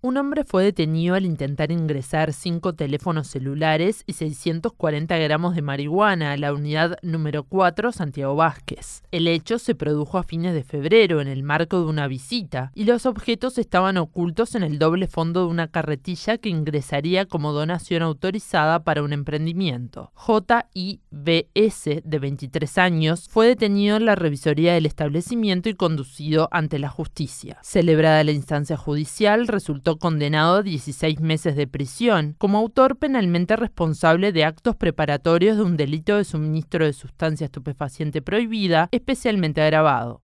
Un hombre fue detenido al intentar ingresar cinco teléfonos celulares y 640 gramos de marihuana a la unidad número 4 Santiago Vázquez. El hecho se produjo a fines de febrero en el marco de una visita y los objetos estaban ocultos en el doble fondo de una carretilla que ingresaría como donación autorizada para un emprendimiento. J.I.B.S., de 23 años, fue detenido en la revisoría del establecimiento y conducido ante la justicia. Celebrada la instancia judicial, resultó condenado a 16 meses de prisión como autor penalmente responsable de actos preparatorios de un delito de suministro de sustancia estupefaciente prohibida especialmente agravado.